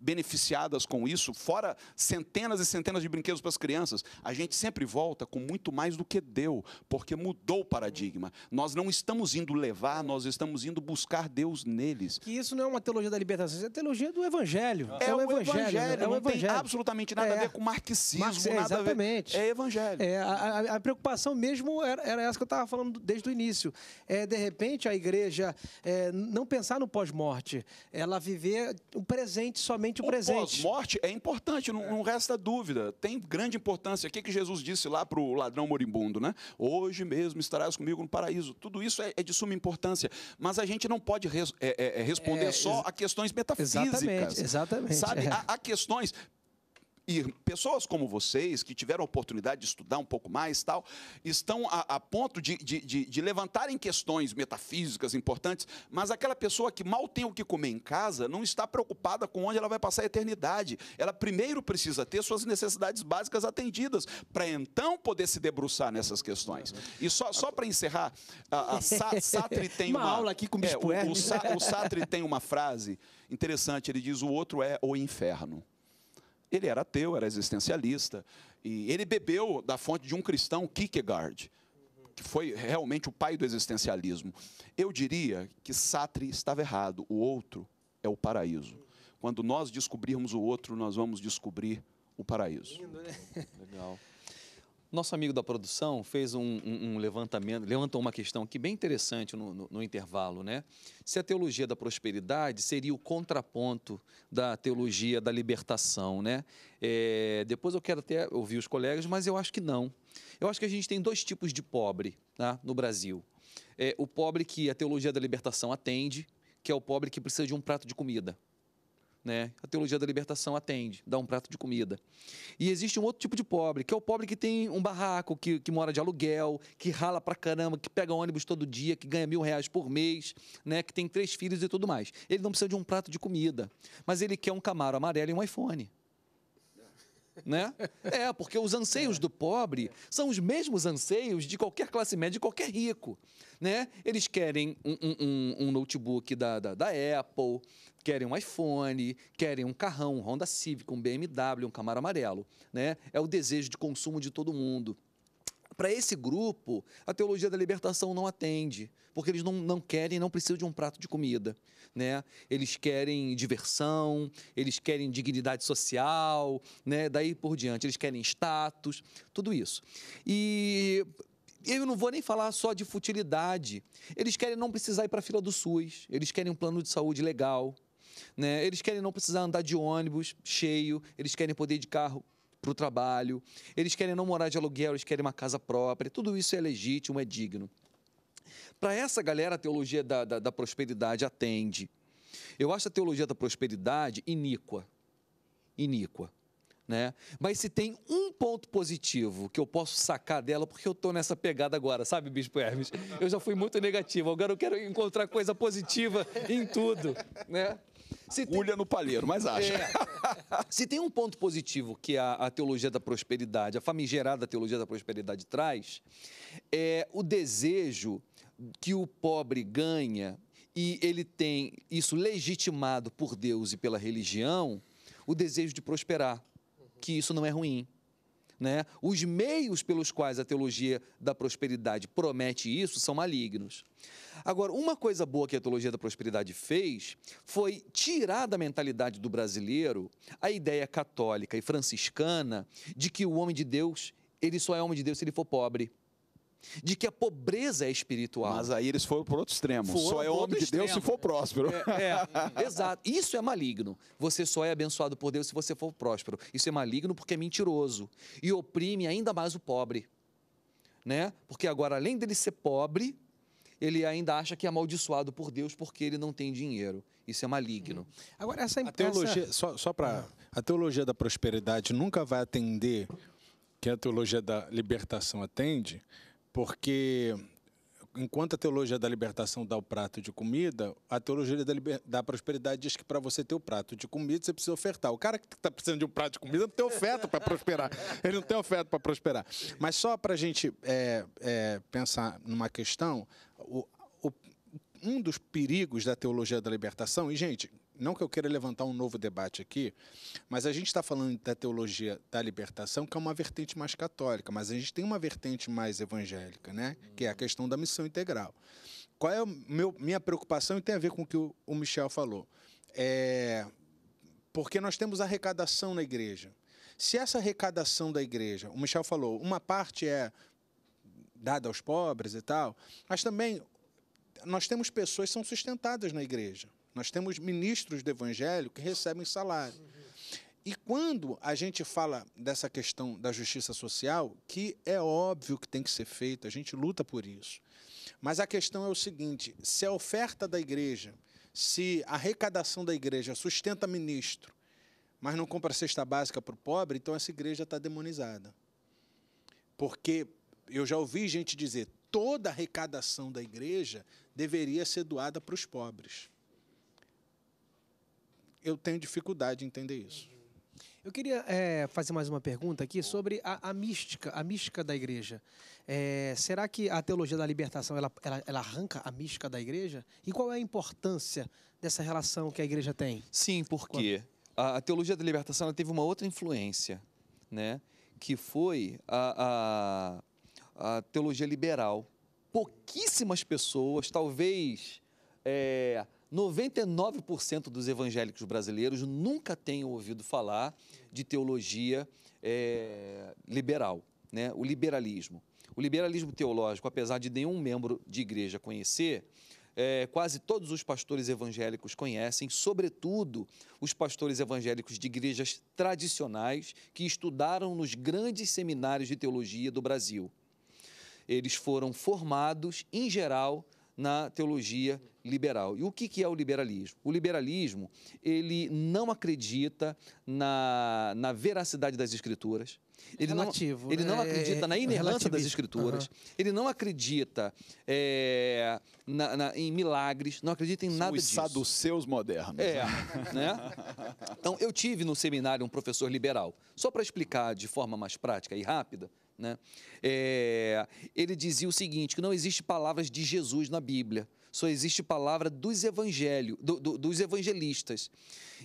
[SPEAKER 3] beneficiadas com isso, fora centenas e centenas de brinquedos para as crianças, a gente sempre volta com muito mais do que deu, porque mudou o paradigma. Nós não estamos indo levar, nós estamos indo buscar Deus neles. Que isso não é uma teologia da libertação, isso é teologia
[SPEAKER 1] do evangelho. É, é o evangelho, evangelho né? é o evangelho. tem absolutamente nada é. a ver com marxismo, absolutamente é, nada exatamente. a ver. É evangelho. É, a, a, a preocupação mesmo era, era, essa que eu estava falando desde o início. É, de repente, a igreja é, não pensar no pós-morte, ela viver o presente somente somente o, o presente.
[SPEAKER 3] Pós-morte é importante,
[SPEAKER 1] não, não, resta dúvida. Tem grande importância.
[SPEAKER 3] O que, que Jesus disse lá para o ladrão moribundo, né? Hoje mesmo estarás comigo no paraíso. Tudo isso é, é de suma importância. Mas a gente não pode res, é, é, é responder é, só a questões metafísicas. Exatamente, exatamente. Sabe, é. há, há questões e pessoas como vocês, que tiveram a oportunidade de estudar um pouco mais, tal, estão a, a ponto de, de, de, de, levantarem questões metafísicas importantes, mas aquela pessoa que mal tem o que comer em casa não está preocupada com onde ela vai passar a eternidade. Ela primeiro precisa ter suas necessidades básicas atendidas, para então poder se debruçar nessas questões. E só, só para encerrar, a, a [LAUGHS] Sartre tem uma, uma, aula aqui com o, é, o, o, o Sartre tem uma frase interessante, ele diz: o outro é o inferno. Ele era ateu, era existencialista, e ele bebeu da fonte de um cristão, Kierkegaard, que foi realmente o pai do existencialismo. Eu diria que Sartre estava errado, o outro é o paraíso.
[SPEAKER 2] Quando nós descobrirmos o outro, nós vamos descobrir o paraíso. Lindo, né? Legal. Nosso amigo da produção fez um, um, um, levantamento, levantou uma questão aqui bem interessante no, no, no, intervalo, né? Se a teologia da prosperidade seria o contraponto da teologia da libertação, né? É, depois eu quero até ouvir os colegas, mas eu acho que não. Eu acho que a gente tem dois tipos de pobre tá, no Brasil. É, o pobre que a teologia da libertação atende, que é o pobre que precisa de um prato de comida. Né? A teologia da libertação atende, dá um prato de comida. E existe um outro tipo de pobre, que é o pobre que tem um barraco, que, que mora de aluguel, que rala pra caramba, que pega ônibus todo dia, que ganha mil reais por mês, né? Que tem três filhos e tudo mais. Ele não precisa de um prato de comida, mas ele quer um camaro amarelo e um iPhone né? É, porque os anseios do pobre são os mesmos anseios de qualquer classe média, de qualquer rico, né? Eles querem um, um, um notebook da, da, da Apple, querem um iPhone, querem um carrão, um Honda Civic, um BMW, um Camaro amarelo, né? É o desejo de consumo de todo mundo para esse grupo, a teologia da libertação não atende, porque eles não, não querem, não precisam de um prato de comida. Né? Eles querem diversão, eles querem dignidade social, né? daí por diante, eles querem status, tudo isso. E eu não vou nem falar só de futilidade. Eles querem não precisar ir para a fila do SUS, eles querem um plano de saúde legal, né? Eles querem não precisar andar de ônibus cheio, eles querem poder ir de carro para o trabalho, eles querem não morar de aluguel, eles querem uma casa própria, tudo isso é legítimo, é digno. Para essa galera, a teologia da, da, da prosperidade atende. Eu acho a teologia da prosperidade iníqua. Iníqua. Né? Mas se tem um ponto positivo que eu posso sacar dela, porque eu estou nessa pegada agora, sabe, Bispo Hermes? Eu já fui muito negativo, agora eu quero encontrar coisa positiva em tudo, né? Se Agulha tem... no palheiro, mas acha. É. Se tem um ponto positivo que a, a, teologia da prosperidade, a famigerada teologia da prosperidade traz, é o desejo que o pobre ganha e ele tem isso legitimado por Deus e pela religião, o desejo de prosperar, que isso não é ruim né, os meios pelos quais a teologia da prosperidade promete isso são malignos. Agora, uma coisa boa que a teologia da prosperidade fez foi tirar da mentalidade do brasileiro a ideia católica e franciscana de que o homem de Deus, ele só é homem de Deus se ele for pobre de que a pobreza é espiritual. Mas aí eles foram para outro extremo. Foram só é homem de extremo. Deus se for próspero. É, é, [LAUGHS] exato. Isso é maligno. Você só é abençoado por Deus se você for próspero. Isso é maligno porque é mentiroso e oprime ainda mais o pobre. Né? Porque agora, além dele ser pobre, ele ainda acha que é amaldiçoado por Deus porque ele não tem dinheiro. Isso é maligno. Hum. Agora, essa impressa... A teologia,
[SPEAKER 4] só, só para. Ah. A teologia da prosperidade nunca vai atender que a teologia da libertação atende, porque enquanto a teologia da libertação dá o prato de comida, a teologia da, liber... da prosperidade diz que para você ter o prato de comida, você precisa ofertar. O cara que está precisando de um prato de comida não tem oferta para prosperar. Ele não tem oferta para prosperar. Mas só para a gente é, é, pensar numa questão, o, o, um dos perigos da teologia da libertação, e gente, não que eu queira levantar um novo debate aqui, mas a gente está falando da teologia da libertação, que é uma vertente mais católica, mas a gente tem uma vertente mais evangélica, né? Que é a questão da missão integral. Qual é a minha preocupação e tem a ver com o que o, o Michel falou? É porque nós temos arrecadação na igreja. Se essa arrecadação da igreja, o Michel falou, uma parte é dada aos pobres e tal, mas também nós temos pessoas que são sustentadas na igreja. Nós temos ministros do Evangelho que recebem salário. E quando a gente fala dessa questão da justiça social, que é óbvio que tem que ser feito, a gente luta por isso. Mas a questão é o seguinte: se a oferta da igreja, se a arrecadação da igreja sustenta ministro, mas não compra cesta básica para o pobre, então essa igreja está demonizada. Porque eu já ouvi gente dizer toda arrecadação da igreja deveria ser doada para os pobres eu tenho dificuldade em entender isso.
[SPEAKER 1] Eu queria é, fazer mais uma pergunta aqui sobre a, a mística, a mística da igreja. É, será que a teologia da libertação ela, ela, ela, arranca a mística da igreja? E qual é a importância dessa relação que a igreja tem? Sim, porque
[SPEAKER 2] a, a teologia da libertação teve uma outra influência, né? Que foi a, a, a teologia liberal. Pouquíssimas pessoas, talvez é, 99% dos evangélicos brasileiros nunca tenham ouvido falar de teologia é, liberal, né? o liberalismo. O liberalismo teológico, apesar de nenhum membro de igreja conhecer, é, quase todos os pastores evangélicos conhecem, sobretudo os pastores evangélicos de igrejas tradicionais que estudaram nos grandes seminários de teologia do Brasil. Eles foram formados, em geral, na teologia liberal. E o que, que é o liberalismo? O liberalismo, ele não acredita na, na veracidade das escrituras, ele Relativo, não, ele né? não acredita na é, é inerrância das escrituras, uhum. ele não acredita é, na, na, em milagres, não acredita em São nada os disso. seus modernos. É, né? né? Então, eu tive no seminário um professor liberal. Só para explicar de forma mais prática e rápida, né? É, ele dizia o seguinte: que não existe palavras de Jesus na Bíblia, só existe palavra dos evangelhos, do, do, dos evangelistas.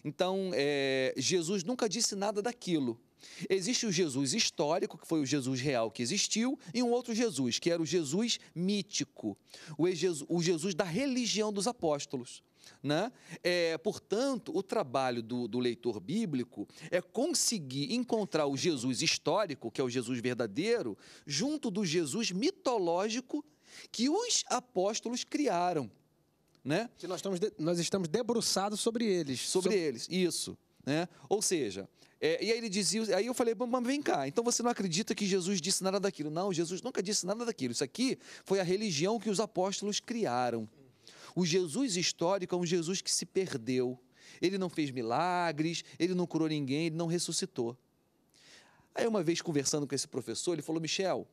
[SPEAKER 2] Então, é, Jesus nunca disse nada daquilo. Existe o Jesus histórico, que foi o Jesus real que existiu, e um outro Jesus, que era o Jesus mítico, o Jesus, o Jesus da religião dos apóstolos. Né? É, portanto, o trabalho do, do leitor bíblico é conseguir encontrar o Jesus histórico, que é o Jesus verdadeiro, junto do Jesus mitológico que os apóstolos criaram. Né? Que nós estamos, de, nós estamos debruçados sobre eles. Sobre, eles, isso. Né? Ou seja, é, e aí ele dizia, aí eu falei, mas vem cá, então você não acredita que Jesus disse nada daquilo? Não, Jesus nunca disse nada daquilo. Isso aqui foi a religião que os apóstolos criaram. O Jesus histórico é um Jesus que se perdeu. Ele não fez milagres, ele não curou ninguém, ele não ressuscitou. Aí, uma vez conversando com esse professor, ele falou: Michel,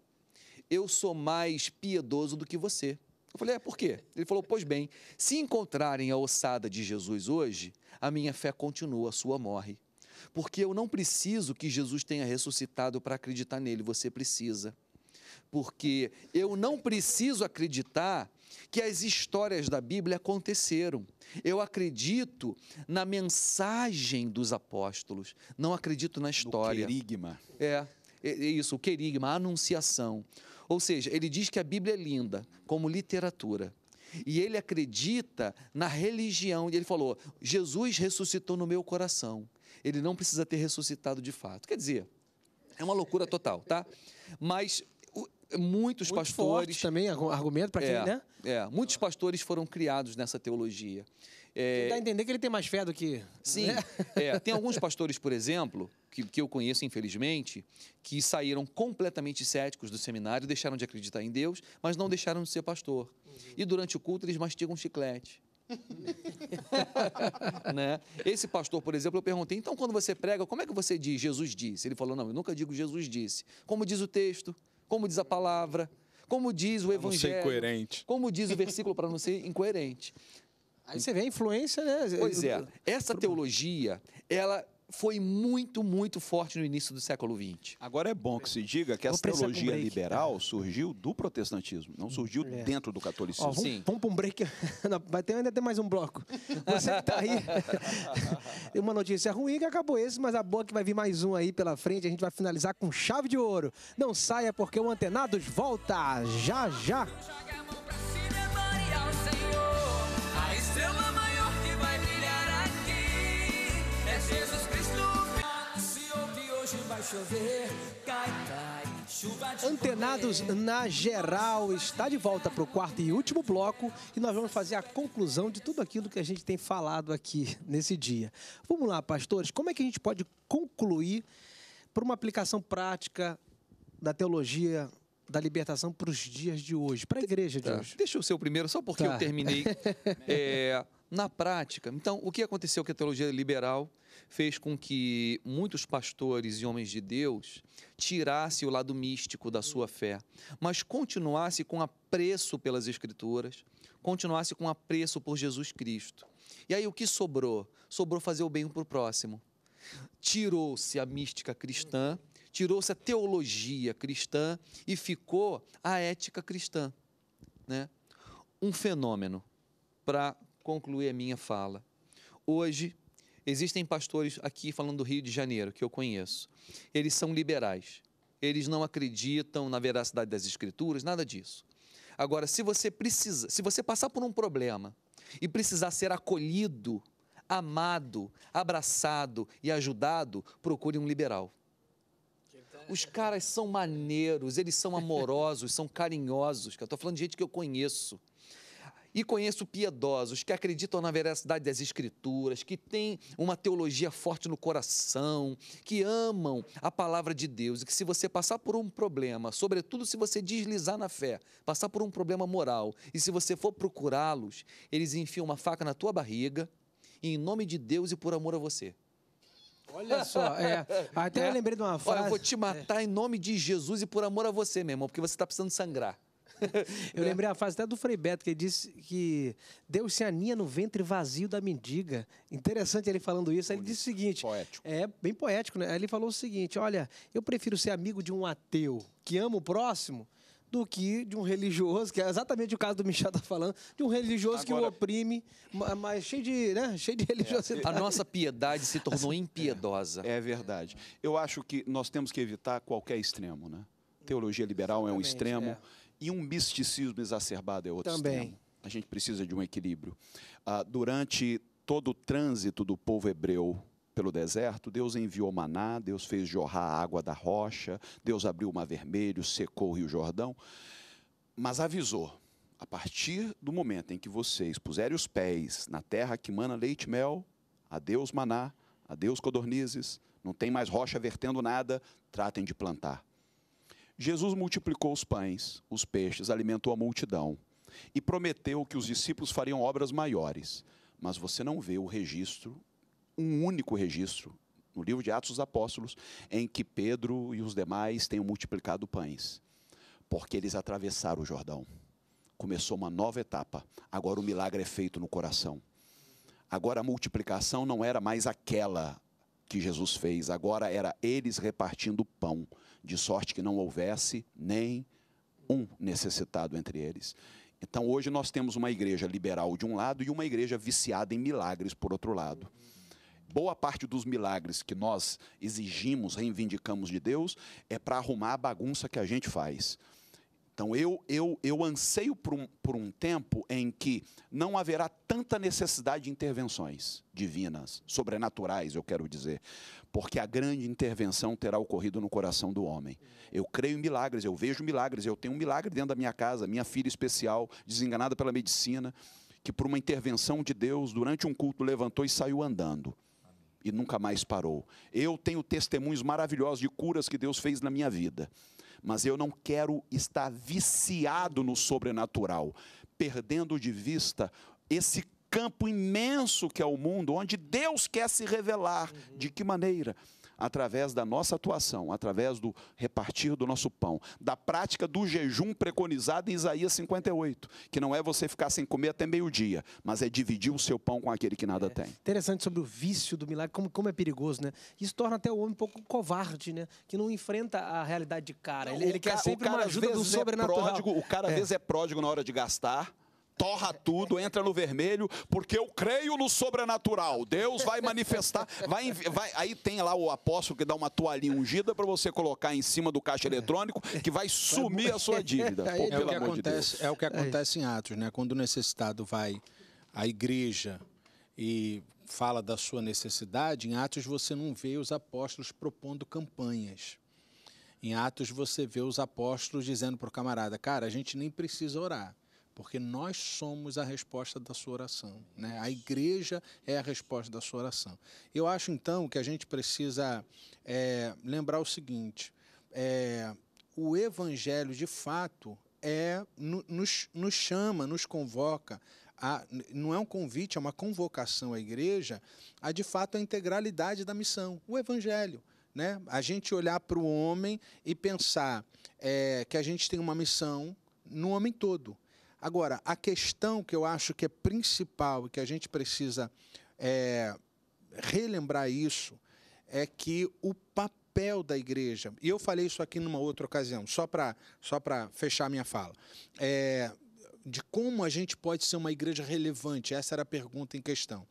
[SPEAKER 2] eu sou mais piedoso do que você. Eu falei: é, por quê? Ele falou: pois bem, se encontrarem a ossada de Jesus hoje, a minha fé continua, a sua morre. Porque eu não preciso que Jesus tenha ressuscitado para acreditar nele, você precisa. Porque eu não preciso acreditar que as histórias da Bíblia aconteceram. Eu acredito na mensagem dos apóstolos, não acredito na história. No querigma. É, é, é isso, o querigma, a anunciação. Ou seja, ele diz que a Bíblia é linda como literatura. E ele acredita na religião. E ele falou: Jesus ressuscitou no meu coração. Ele não precisa ter ressuscitado de fato. Quer dizer, é uma loucura total, tá? Mas muitos Muito pastores forte
[SPEAKER 1] também argumento para quem, é, né?
[SPEAKER 2] É, muitos pastores foram criados nessa teologia. É, dá a
[SPEAKER 1] entender que ele tem mais fé do que. Sim. Né?
[SPEAKER 2] É, tem alguns pastores, por exemplo, que, que eu conheço, infelizmente, que saíram completamente céticos do seminário, deixaram de acreditar em Deus, mas não deixaram de ser pastor. Uhum. E durante o culto eles mastigam chiclete. [LAUGHS] né? Esse pastor, por exemplo, eu perguntei: então, quando você prega, como é que você diz Jesus disse? Ele falou: não, eu nunca digo Jesus disse. Como diz o texto? como diz a palavra, como diz o evangelho. Como diz o versículo para não ser incoerente. Aí você vê a influência, né? Pois é. Essa teologia, ela foi muito, muito forte no início do século XX. Agora é bom que se diga
[SPEAKER 3] que essa teologia um liberal tá? surgiu do protestantismo, não surgiu é. dentro do catolicismo. Ó, vamos, Sim.
[SPEAKER 1] vamos para um break. [LAUGHS] vai ter, ainda tem mais um bloco. [LAUGHS] Você que está aí. [LAUGHS] uma notícia ruim que acabou esse, mas a boa é que vai vir mais um aí pela frente. A gente vai finalizar com chave de ouro. Não saia porque o Antenados volta já já. Antenados na geral está de volta para o quarto e último bloco e nós vamos fazer a conclusão de tudo aquilo que a gente tem falado aqui nesse dia. Vamos lá, pastores, como é que a gente pode concluir para uma aplicação prática da teologia da libertação para os dias de hoje, para a igreja de tá. hoje?
[SPEAKER 2] Deixa eu ser o primeiro, só porque tá. eu terminei. [LAUGHS] é na prática. Então, o que aconteceu que a teologia liberal fez com que muitos pastores e homens de Deus tirasse o lado místico da sua fé, mas continuasse com apreço pelas escrituras, continuasse com apreço por Jesus Cristo. E aí o que sobrou? Sobrou fazer o bem para o próximo. Tirou-se a mística cristã, tirou-se a teologia cristã e ficou a ética cristã, né? Um fenômeno para concluir a minha fala. Hoje, existem pastores aqui falando do Rio de Janeiro, que eu conheço. Eles são liberais. Eles não acreditam na veracidade das escrituras, nada disso. Agora, se você precisa, se você passar por um problema e precisar ser acolhido, amado, abraçado e ajudado, procure um liberal. Os caras são maneiros, eles são amorosos, são carinhosos. Eu estou falando de gente que eu conheço. E conheço piedosos que acreditam na veracidade das Escrituras, que têm uma teologia forte no coração, que amam a palavra de Deus e que, se você passar por um problema, sobretudo se você deslizar na fé, passar por um problema moral e se você for procurá-los, eles enfiam uma faca na tua barriga, em nome de Deus e por amor a você.
[SPEAKER 1] Olha só, é, [LAUGHS] até é. eu né? lembrei de uma frase. Olha, eu vou te
[SPEAKER 2] matar é. em nome de Jesus
[SPEAKER 1] e por amor a você, meu irmão, porque você está precisando sangrar. [LAUGHS] eu lembrei a frase até do Frei Beto, que ele disse que Deus se aninha no ventre vazio da mendiga. Interessante ele falando isso. Ele disse o seguinte: poético. É, bem poético, né? Ele falou o seguinte: olha, eu prefiro ser amigo de um ateu que ama o próximo do que de um religioso, que é exatamente o caso do Michel tá falando, de um religioso Agora, que o oprime, mas cheio de, né, cheio de religiosidade. a nossa
[SPEAKER 2] piedade se
[SPEAKER 3] tornou [LAUGHS] impiedosa. É, é verdade. Eu acho que nós temos que evitar qualquer extremo, né? Teologia liberal é um extremo. É. E um misticismo exacerbado é outro Também. Extremo. A gente precisa de um equilíbrio. Ah, durante todo o trânsito do povo hebreu pelo deserto, Deus enviou maná, Deus fez jorrar a água da rocha, Deus abriu o mar vermelho, secou o rio Jordão, mas avisou, a partir do momento em que vocês puserem os pés na terra que mana leite e mel, adeus maná, adeus codornizes, não tem mais rocha vertendo nada, tratem de plantar. Jesus multiplicou os pães, os peixes, alimentou a multidão e prometeu que os discípulos fariam obras maiores. Mas você não vê o registro, um único registro, no livro de Atos dos Apóstolos, em que Pedro e os demais tenham multiplicado pães, porque eles atravessaram o Jordão. Começou uma nova etapa. Agora o milagre é feito no coração. Agora a multiplicação não era mais aquela que Jesus fez, agora era eles repartindo pão de sorte que não houvesse nem um necessitado entre eles. Então, hoje nós temos uma igreja liberal de um lado e uma igreja viciada em milagres por outro lado. Boa parte dos milagres que nós exigimos, reivindicamos de Deus, é para arrumar a bagunça que a gente faz. Então, eu, eu, eu anseio por um, por um tempo em que não haverá tanta necessidade de intervenções divinas, sobrenaturais, eu quero dizer, porque a grande intervenção terá ocorrido no coração do homem. Eu creio em milagres, eu vejo milagres, eu tenho um milagre dentro da minha casa, minha filha especial, desenganada pela medicina, que por uma intervenção de Deus, durante um culto, levantou e saiu andando e nunca mais parou. Eu tenho testemunhos maravilhosos de curas que Deus fez na minha vida mas eu não quero estar viciado no sobrenatural, perdendo de vista esse campo imenso que é o mundo, onde Deus quer se revelar. Uhum. De que maneira? através da nossa atuação, através do repartir do nosso pão, da prática do jejum preconizado em Isaías 58, que não é você ficar sem comer até meio-dia, mas é dividir o seu pão com aquele que nada é, tem.
[SPEAKER 1] Interessante sobre o vício do milagre, como, como é perigoso, né? Isso torna até o homem um pouco covarde, né? Que não enfrenta a realidade de cara. Ele, ele quer sempre cara, uma ajuda do sobrenatural. É pródigo, o cara, às é. vezes, é
[SPEAKER 3] pródigo na hora de gastar torra tudo, entra no vermelho, porque eu creio no sobrenatural. Deus vai manifestar, vai, vai aí tem lá o apóstolo que dá uma toalhinha ungida para você colocar em cima do caixa eletrônico,
[SPEAKER 4] que vai sumir a sua dívida. É, Pô, é, o que acontece, de é o que é acontece em Atos, né? Quando o necessitado vai à igreja e fala da sua necessidade, em Atos você não vê os apóstolos propondo campanhas. Em Atos você vê os apóstolos dizendo para o camarada, cara, a gente nem precisa orar porque nós somos a resposta da sua oração, né? A igreja é a resposta da sua oração. Eu acho então que a gente precisa é, lembrar o seguinte: é, o evangelho de fato é nos, nos chama, nos convoca a, não é um convite, é uma convocação à igreja a de fato a integralidade da missão, o evangelho. Né? A gente olhar para o homem e pensar é, que a gente tem uma missão no homem todo. Agora, a questão que eu acho que é principal e que a gente precisa é, relembrar isso é que o papel da igreja, e eu falei isso aqui numa outra ocasião, só para só pra fechar minha fala, é, de como a gente pode ser uma igreja relevante, essa era a pergunta em questão.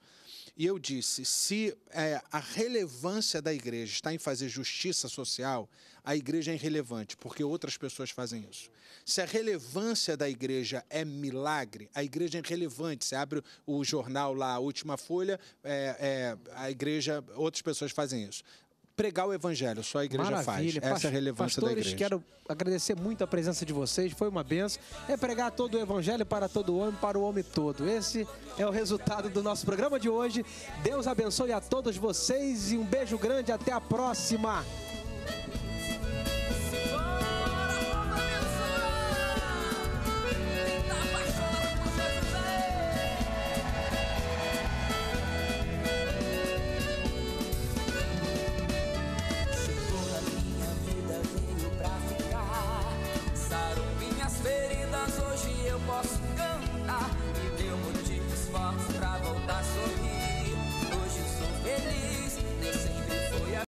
[SPEAKER 4] E eu disse: se é, a relevância da igreja está em fazer justiça social, a igreja é irrelevante, porque outras pessoas fazem isso. Se a relevância da igreja é milagre, a igreja é irrelevante. Você abre o jornal lá, a última folha, é, é, a igreja, outras pessoas fazem isso pregar o evangelho, só a igreja Maravilha. faz. Essa é a relevância Pastores, da igreja. quero
[SPEAKER 1] agradecer muito a presença de vocês, foi uma benção. É pregar todo o evangelho para todo homem, para o homem todo. Esse é o resultado do nosso programa de hoje. Deus abençoe a todos vocês e um beijo grande, até a próxima.